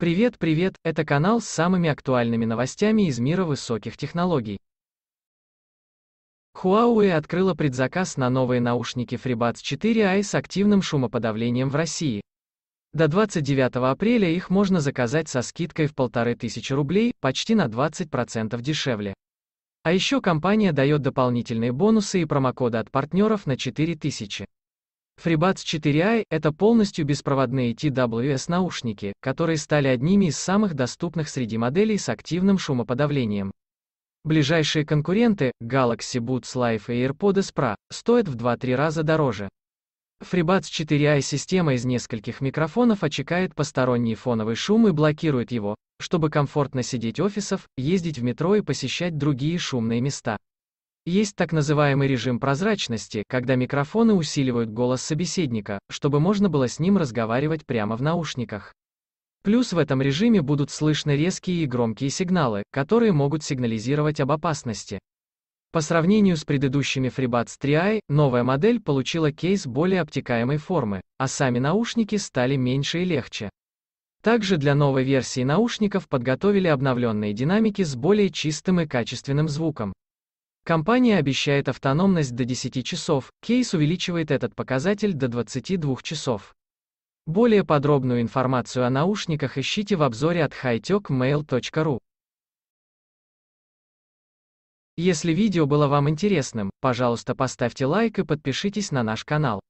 Привет, привет, это канал с самыми актуальными новостями из мира высоких технологий. Huawei открыла предзаказ на новые наушники FreeBuds 4i с активным шумоподавлением в России. До 29 апреля их можно заказать со скидкой в 1500 рублей, почти на 20% дешевле. А еще компания дает дополнительные бонусы и промокоды от партнеров на 4000. FreeBuds 4i – это полностью беспроводные TWS-наушники, которые стали одними из самых доступных среди моделей с активным шумоподавлением. Ближайшие конкуренты – Galaxy Buds Live и AirPods Pro – стоят в 2-3 раза дороже. FreeBuds 4i система из нескольких микрофонов очекает посторонний фоновый шум и блокирует его, чтобы комфортно сидеть офисов, ездить в метро и посещать другие шумные места. Есть так называемый режим прозрачности, когда микрофоны усиливают голос собеседника, чтобы можно было с ним разговаривать прямо в наушниках. Плюс в этом режиме будут слышны резкие и громкие сигналы, которые могут сигнализировать об опасности. По сравнению с предыдущими FreeBuds 3i, новая модель получила кейс более обтекаемой формы, а сами наушники стали меньше и легче. Также для новой версии наушников подготовили обновленные динамики с более чистым и качественным звуком. Компания обещает автономность до 10 часов, кейс увеличивает этот показатель до 22 часов. Более подробную информацию о наушниках ищите в обзоре от hightechmail.ru. Если видео было вам интересным, пожалуйста поставьте лайк и подпишитесь на наш канал.